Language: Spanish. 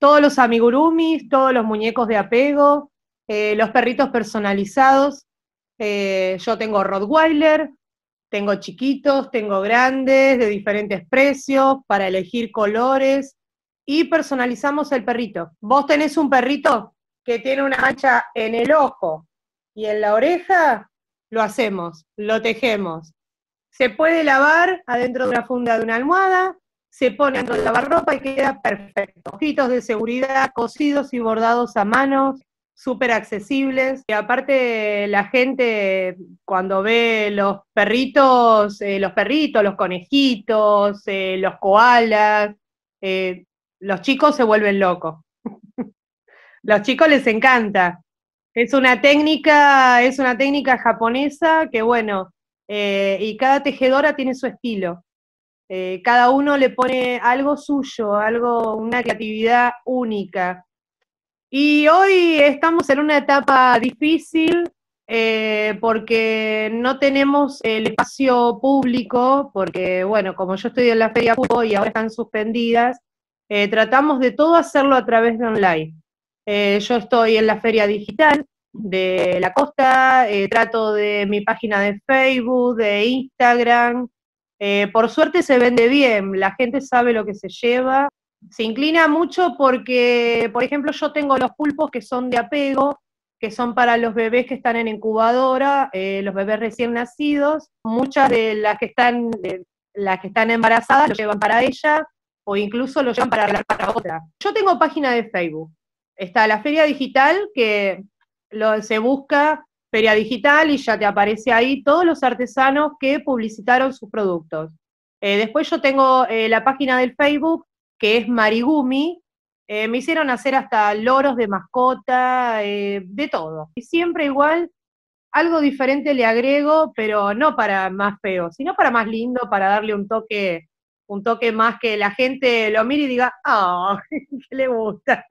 todos los amigurumis, todos los muñecos de apego, eh, los perritos personalizados. Eh, yo tengo Rottweiler, tengo chiquitos, tengo grandes, de diferentes precios, para elegir colores y personalizamos el perrito. Vos tenés un perrito que tiene una mancha en el ojo y en la oreja, lo hacemos, lo tejemos. Se puede lavar adentro de una funda de una almohada, se pone con lavar ropa y queda perfecto. Ojitos de seguridad cosidos y bordados a mano, súper accesibles. Y aparte la gente cuando ve los perritos, eh, los perritos, los conejitos, eh, los koalas, eh, los chicos se vuelven locos. los chicos les encanta. Es una técnica, es una técnica japonesa que bueno, y cada tejedora tiene su estilo. Eh, cada uno le pone algo suyo, algo, una creatividad única. Y hoy estamos en una etapa difícil eh, porque no tenemos el espacio público, porque bueno, como yo estoy en la feria y ahora están suspendidas, eh, tratamos de todo hacerlo a través de online. yo estoy en la feria digital de la costa, trato de mi página de Facebook, de Instagram, eh, por suerte se vende bien, la gente sabe lo que se lleva. Se inclina mucho porque, por ejemplo, yo tengo los pulpos que son de apego, que son para los bebés que están en incubadora, eh, los bebés recién nacidos. Muchas de las que están, las que están embarazadas lo llevan para ella o incluso lo llevan para hablar para otra. Yo tengo página de Facebook. Está la feria digital que lo, se busca feria digital y ya te aparece ahí todos los artesanos que publicitaron sus productos. Eh, después yo tengo eh, la página del Facebook, que es Marigumi. Eh, me hicieron hacer hasta loros de mascota, de todo. Y siempre igual, algo diferente le agrego, pero no para más feo, sino para más lindo, para darle un toque, un toque más que la gente lo mire y diga, ¡ah! le gusta!